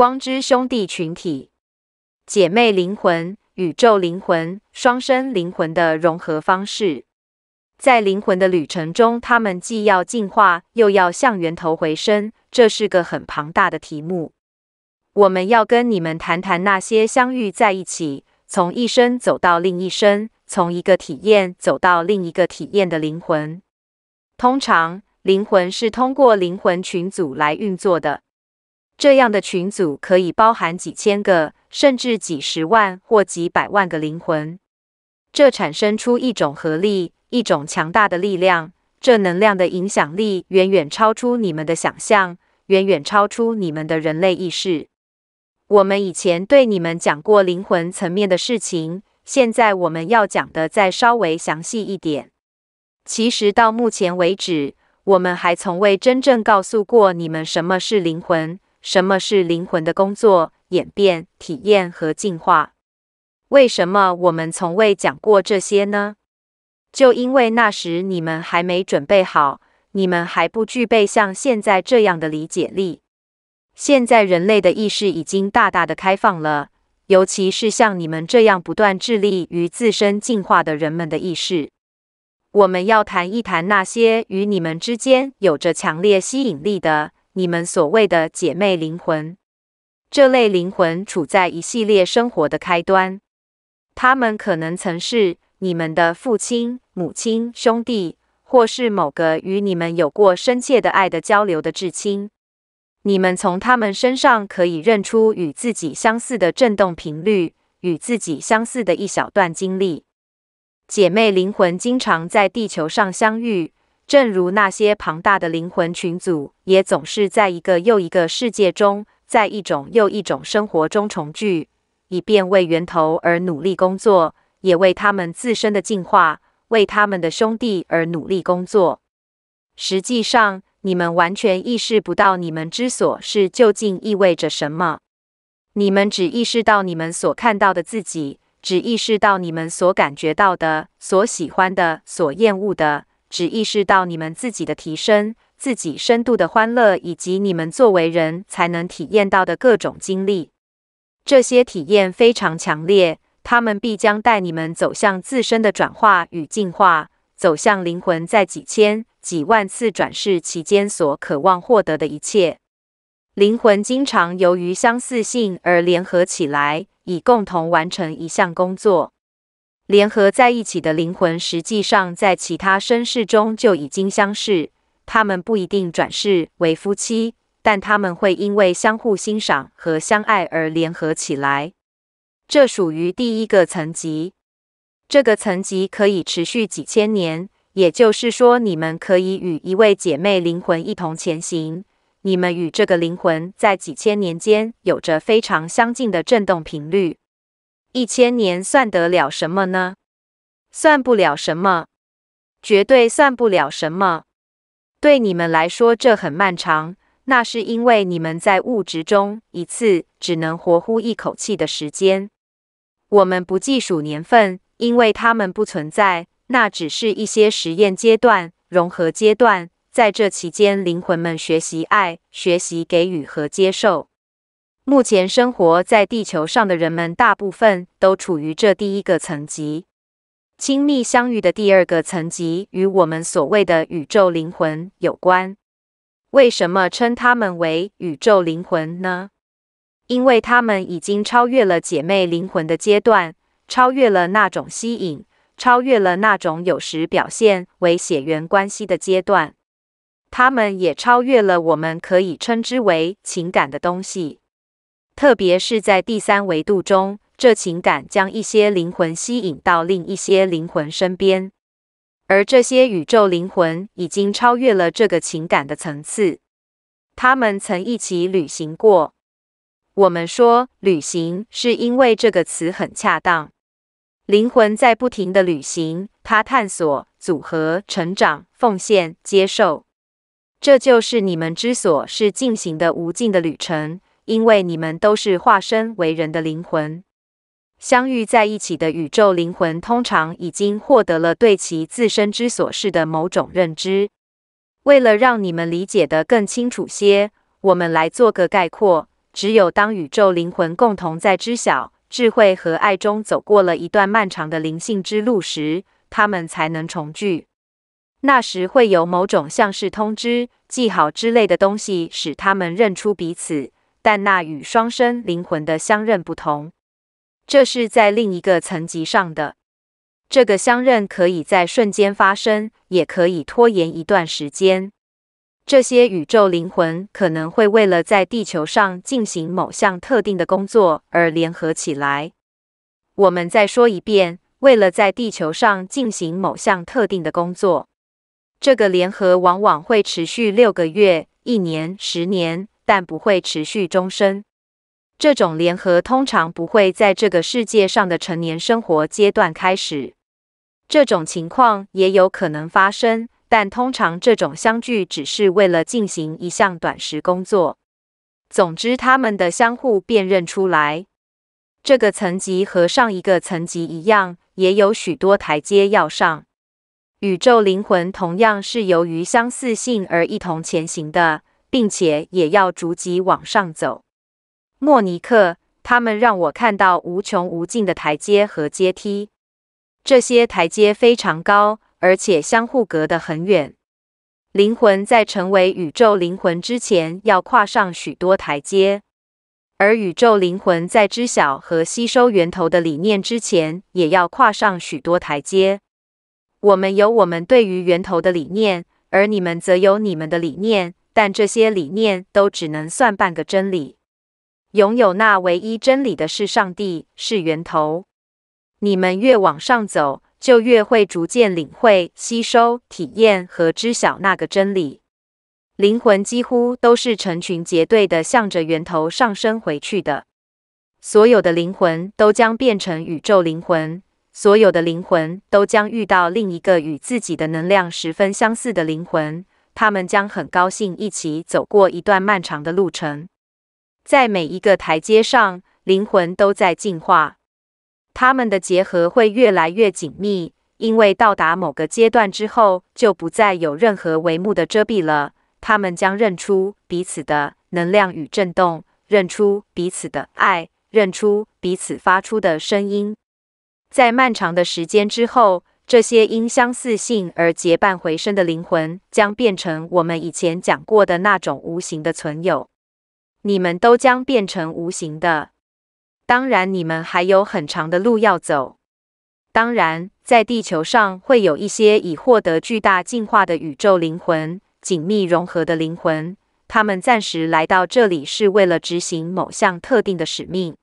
光之兄弟群体、姐妹灵魂、宇宙灵魂、双生灵魂的融合方式，在灵魂的旅程中，他们既要进化，又要向源头回升，这是个很庞大的题目。我们要跟你们谈谈那些相遇在一起，从一生走到另一生，从一个体验走到另一个体验的灵魂。通常，灵魂是通过灵魂群组来运作的。这样的群组可以包含几千个，甚至几十万或几百万个灵魂，这产生出一种合力，一种强大的力量。这能量的影响力远远超出你们的想象，远远超出你们的人类意识。我们以前对你们讲过灵魂层面的事情，现在我们要讲的再稍微详细一点。其实到目前为止，我们还从未真正告诉过你们什么是灵魂。什么是灵魂的工作、演变、体验和进化？为什么我们从未讲过这些呢？就因为那时你们还没准备好，你们还不具备像现在这样的理解力。现在人类的意识已经大大的开放了，尤其是像你们这样不断致力于自身进化的人们的意识。我们要谈一谈那些与你们之间有着强烈吸引力的。你们所谓的姐妹灵魂，这类灵魂处在一系列生活的开端。他们可能曾是你们的父亲、母亲、兄弟，或是某个与你们有过深切的爱的交流的至亲。你们从他们身上可以认出与自己相似的振动频率，与自己相似的一小段经历。姐妹灵魂经常在地球上相遇。正如那些庞大的灵魂群组，也总是在一个又一个世界中，在一种又一种生活中重聚，以便为源头而努力工作，也为他们自身的进化，为他们的兄弟而努力工作。实际上，你们完全意识不到你们之所是究竟意味着什么。你们只意识到你们所看到的自己，只意识到你们所感觉到的、所喜欢的、所厌恶的。只意识到你们自己的提升、自己深度的欢乐，以及你们作为人才能体验到的各种经历。这些体验非常强烈，他们必将带你们走向自身的转化与进化，走向灵魂在几千、几万次转世期间所渴望获得的一切。灵魂经常由于相似性而联合起来，以共同完成一项工作。联合在一起的灵魂，实际上在其他身世中就已经相识。他们不一定转世为夫妻，但他们会因为相互欣赏和相爱而联合起来。这属于第一个层级。这个层级可以持续几千年，也就是说，你们可以与一位姐妹灵魂一同前行。你们与这个灵魂在几千年间有着非常相近的振动频率。一千年算得了什么呢？算不了什么，绝对算不了什么。对你们来说，这很漫长，那是因为你们在物质中一次只能活呼一口气的时间。我们不计数年份，因为它们不存在，那只是一些实验阶段、融合阶段。在这期间，灵魂们学习爱，学习给予和接受。目前生活在地球上的人们，大部分都处于这第一个层级。亲密相遇的第二个层级与我们所谓的宇宙灵魂有关。为什么称他们为宇宙灵魂呢？因为他们已经超越了姐妹灵魂的阶段，超越了那种吸引，超越了那种有时表现为血缘关系的阶段。他们也超越了我们可以称之为情感的东西。特别是在第三维度中，这情感将一些灵魂吸引到另一些灵魂身边，而这些宇宙灵魂已经超越了这个情感的层次。他们曾一起旅行过。我们说旅行，是因为这个词很恰当。灵魂在不停的旅行，它探索、组合、成长、奉献、接受。这就是你们之所是进行的无尽的旅程。因为你们都是化身为人的灵魂相遇在一起的宇宙灵魂，通常已经获得了对其自身之所是的某种认知。为了让你们理解得更清楚些，我们来做个概括：只有当宇宙灵魂共同在知晓、智慧和爱中走过了一段漫长的灵性之路时，他们才能重聚。那时会有某种像是通知、记号之类的东西，使他们认出彼此。但那与双生灵魂的相认不同，这是在另一个层级上的。这个相认可以在瞬间发生，也可以拖延一段时间。这些宇宙灵魂可能会为了在地球上进行某项特定的工作而联合起来。我们再说一遍，为了在地球上进行某项特定的工作，这个联合往往会持续六个月、一年、十年。但不会持续终生。这种联合通常不会在这个世界上的成年生活阶段开始。这种情况也有可能发生，但通常这种相聚只是为了进行一项短时工作。总之，他们的相互辨认出来。这个层级和上一个层级一样，也有许多台阶要上。宇宙灵魂同样是由于相似性而一同前行的。并且也要逐级往上走。莫尼克，他们让我看到无穷无尽的台阶和阶梯。这些台阶非常高，而且相互隔得很远。灵魂在成为宇宙灵魂之前，要跨上许多台阶；而宇宙灵魂在知晓和吸收源头的理念之前，也要跨上许多台阶。我们有我们对于源头的理念，而你们则有你们的理念。但这些理念都只能算半个真理。拥有那唯一真理的是上帝，是源头。你们越往上走，就越会逐渐领会、吸收、体验和知晓那个真理。灵魂几乎都是成群结队的，向着源头上升回去的。所有的灵魂都将变成宇宙灵魂。所有的灵魂都将遇到另一个与自己的能量十分相似的灵魂。他们将很高兴一起走过一段漫长的路程，在每一个台阶上，灵魂都在进化。他们的结合会越来越紧密，因为到达某个阶段之后，就不再有任何帷幕的遮蔽了。他们将认出彼此的能量与震动，认出彼此的爱，认出彼此发出的声音。在漫长的时间之后。这些因相似性而结伴回生的灵魂，将变成我们以前讲过的那种无形的存有。你们都将变成无形的。当然，你们还有很长的路要走。当然，在地球上会有一些已获得巨大进化的宇宙灵魂、紧密融合的灵魂，他们暂时来到这里，是为了执行某项特定的使命。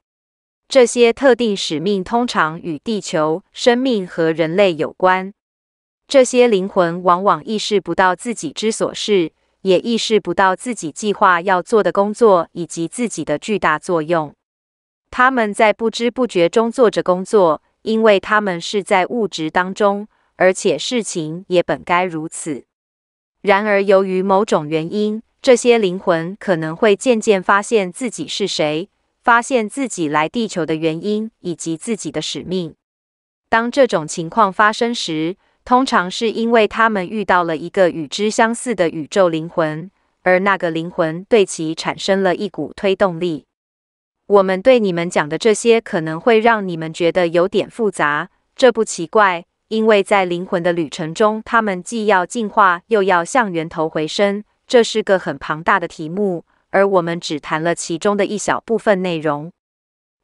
这些特定使命通常与地球、生命和人类有关。这些灵魂往往意识不到自己之所是，也意识不到自己计划要做的工作以及自己的巨大作用。他们在不知不觉中做着工作，因为他们是在物质当中，而且事情也本该如此。然而，由于某种原因，这些灵魂可能会渐渐发现自己是谁。发现自己来地球的原因以及自己的使命。当这种情况发生时，通常是因为他们遇到了一个与之相似的宇宙灵魂，而那个灵魂对其产生了一股推动力。我们对你们讲的这些可能会让你们觉得有点复杂，这不奇怪，因为在灵魂的旅程中，他们既要进化，又要向源头回升，这是个很庞大的题目。而我们只谈了其中的一小部分内容。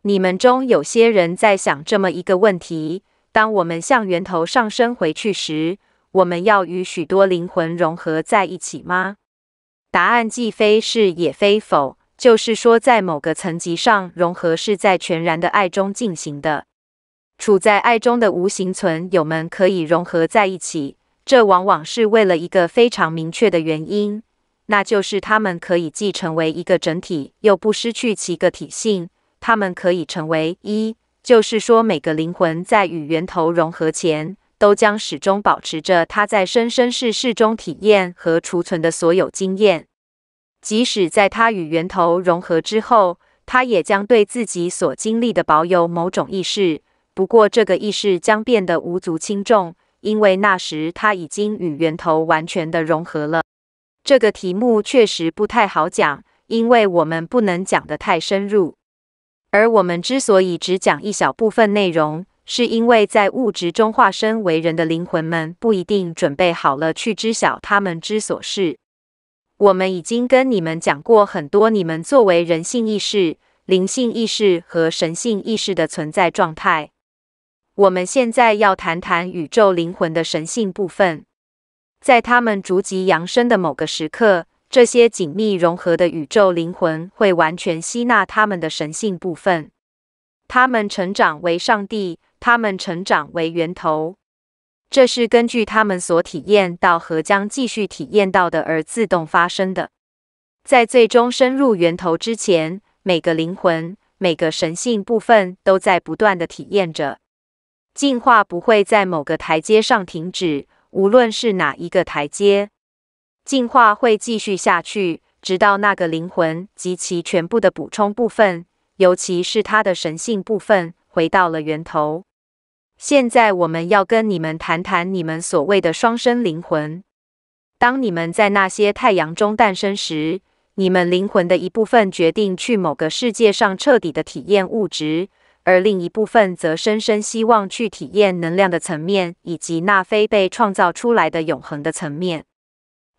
你们中有些人在想这么一个问题：当我们向源头上升回去时，我们要与许多灵魂融合在一起吗？答案既非是也非否，就是说，在某个层级上融合是在全然的爱中进行的。处在爱中的无形存有们可以融合在一起，这往往是为了一个非常明确的原因。那就是它们可以既成为一个整体，又不失去其个体性。它们可以成为一，就是说，每个灵魂在与源头融合前，都将始终保持着它在生生世世中体验和储存的所有经验。即使在它与源头融合之后，它也将对自己所经历的保有某种意识。不过，这个意识将变得无足轻重，因为那时它已经与源头完全的融合了。这个题目确实不太好讲，因为我们不能讲得太深入。而我们之所以只讲一小部分内容，是因为在物质中化身为人的灵魂们不一定准备好了去知晓他们之所是。我们已经跟你们讲过很多，你们作为人性意识、灵性意识和神性意识的存在状态。我们现在要谈谈宇宙灵魂的神性部分。在他们逐级扬升的某个时刻，这些紧密融合的宇宙灵魂会完全吸纳他们的神性部分。他们成长为上帝，他们成长为源头。这是根据他们所体验到和将继续体验到的而自动发生的。在最终深入源头之前，每个灵魂、每个神性部分都在不断的体验着进化，不会在某个台阶上停止。无论是哪一个台阶，进化会继续下去，直到那个灵魂及其全部的补充部分，尤其是它的神性部分，回到了源头。现在，我们要跟你们谈谈你们所谓的双生灵魂。当你们在那些太阳中诞生时，你们灵魂的一部分决定去某个世界上彻底的体验物质。而另一部分则深深希望去体验能量的层面，以及那非被创造出来的永恒的层面。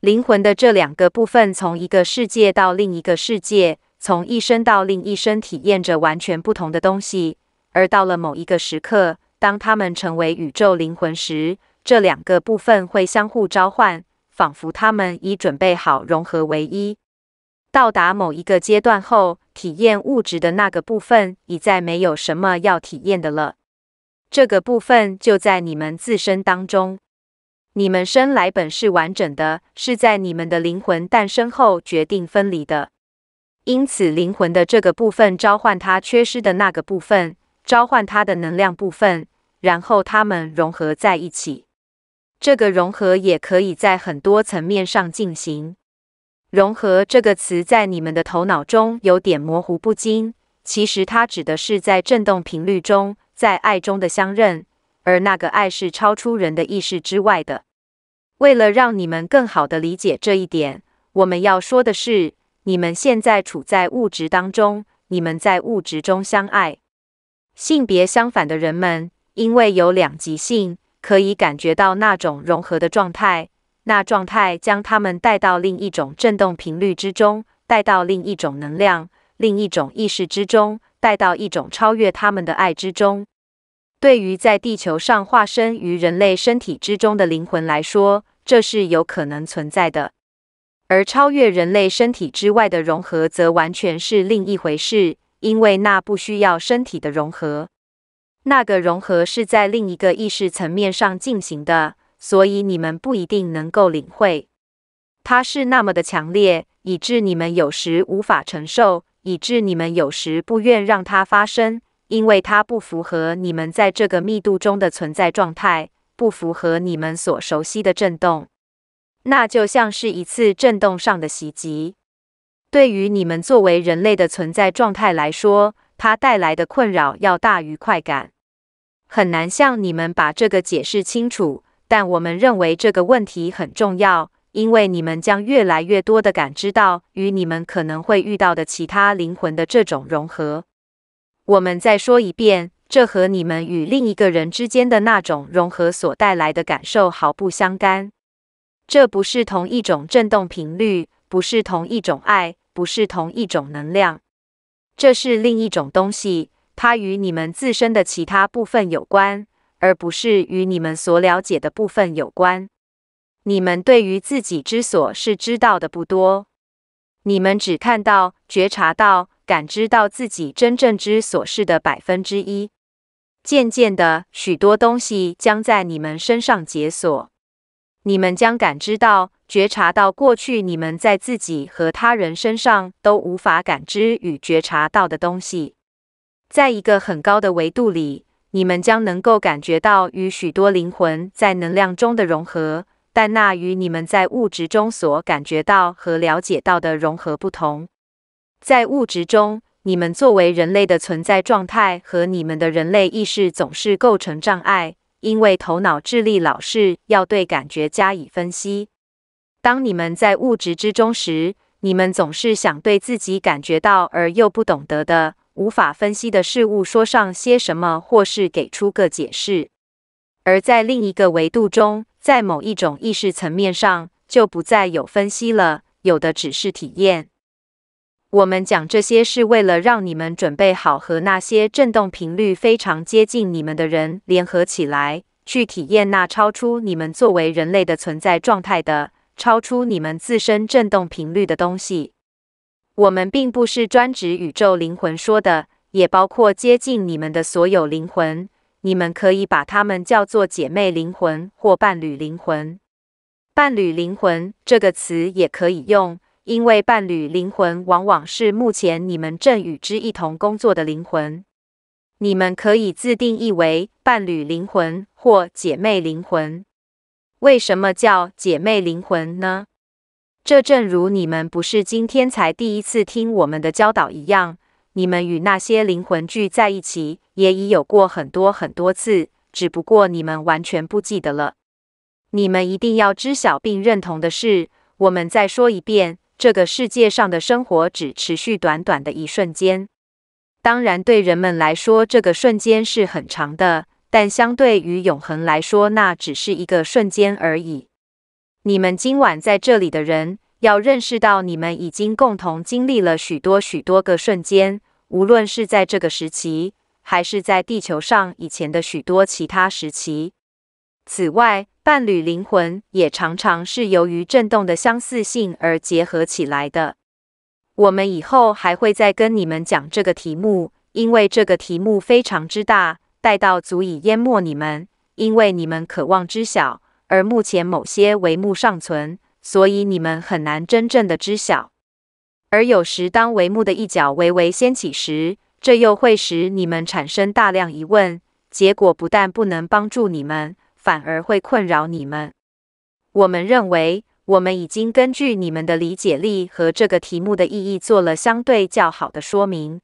灵魂的这两个部分，从一个世界到另一个世界，从一生到另一生，体验着完全不同的东西。而到了某一个时刻，当他们成为宇宙灵魂时，这两个部分会相互召唤，仿佛他们已准备好融合为一。到达某一个阶段后，体验物质的那个部分，已再没有什么要体验的了。这个部分就在你们自身当中。你们生来本是完整的，是在你们的灵魂诞生后决定分离的。因此，灵魂的这个部分召唤它缺失的那个部分，召唤它的能量部分，然后它们融合在一起。这个融合也可以在很多层面上进行。融合这个词在你们的头脑中有点模糊不清。其实它指的是在振动频率中，在爱中的相认，而那个爱是超出人的意识之外的。为了让你们更好的理解这一点，我们要说的是，你们现在处在物质当中，你们在物质中相爱。性别相反的人们，因为有两极性，可以感觉到那种融合的状态。那状态将他们带到另一种振动频率之中，带到另一种能量、另一种意识之中，带到一种超越他们的爱之中。对于在地球上化身于人类身体之中的灵魂来说，这是有可能存在的；而超越人类身体之外的融合，则完全是另一回事，因为那不需要身体的融合，那个融合是在另一个意识层面上进行的。所以你们不一定能够领会，它是那么的强烈，以致你们有时无法承受，以致你们有时不愿让它发生，因为它不符合你们在这个密度中的存在状态，不符合你们所熟悉的震动。那就像是一次震动上的袭击，对于你们作为人类的存在状态来说，它带来的困扰要大于快感，很难向你们把这个解释清楚。但我们认为这个问题很重要，因为你们将越来越多的感知到与你们可能会遇到的其他灵魂的这种融合。我们再说一遍，这和你们与另一个人之间的那种融合所带来的感受毫不相干。这不是同一种振动频率，不是同一种爱，不是同一种能量。这是另一种东西，它与你们自身的其他部分有关。而不是与你们所了解的部分有关。你们对于自己之所是知道的不多，你们只看到、觉察到、感知到自己真正之所是的百分之一。渐渐的，许多东西将在你们身上解锁。你们将感知到、觉察到过去你们在自己和他人身上都无法感知与觉察到的东西，在一个很高的维度里。你们将能够感觉到与许多灵魂在能量中的融合，但那与你们在物质中所感觉到和了解到的融合不同。在物质中，你们作为人类的存在状态和你们的人类意识总是构成障碍，因为头脑智力老是要对感觉加以分析。当你们在物质之中时，你们总是想对自己感觉到而又不懂得的。无法分析的事物，说上些什么，或是给出个解释；而在另一个维度中，在某一种意识层面上，就不再有分析了，有的只是体验。我们讲这些，是为了让你们准备好和那些振动频率非常接近你们的人联合起来，去体验那超出你们作为人类的存在状态的，超出你们自身振动频率的东西。我们并不是专指宇宙灵魂说的，也包括接近你们的所有灵魂。你们可以把它们叫做姐妹灵魂或伴侣灵魂。伴侣灵魂这个词也可以用，因为伴侣灵魂往往是目前你们正与之一同工作的灵魂。你们可以自定义为伴侣灵魂或姐妹灵魂。为什么叫姐妹灵魂呢？这正如你们不是今天才第一次听我们的教导一样，你们与那些灵魂聚在一起也已有过很多很多次，只不过你们完全不记得了。你们一定要知晓并认同的是，我们再说一遍，这个世界上的生活只持续短短的一瞬间。当然，对人们来说，这个瞬间是很长的，但相对于永恒来说，那只是一个瞬间而已。你们今晚在这里的人要认识到，你们已经共同经历了许多许多个瞬间，无论是在这个时期，还是在地球上以前的许多其他时期。此外，伴侣灵魂也常常是由于震动的相似性而结合起来的。我们以后还会再跟你们讲这个题目，因为这个题目非常之大，带到足以淹没你们，因为你们渴望知晓。而目前某些帷幕尚存，所以你们很难真正的知晓。而有时当帷幕的一角微微掀起时，这又会使你们产生大量疑问，结果不但不能帮助你们，反而会困扰你们。我们认为，我们已经根据你们的理解力和这个题目的意义做了相对较好的说明。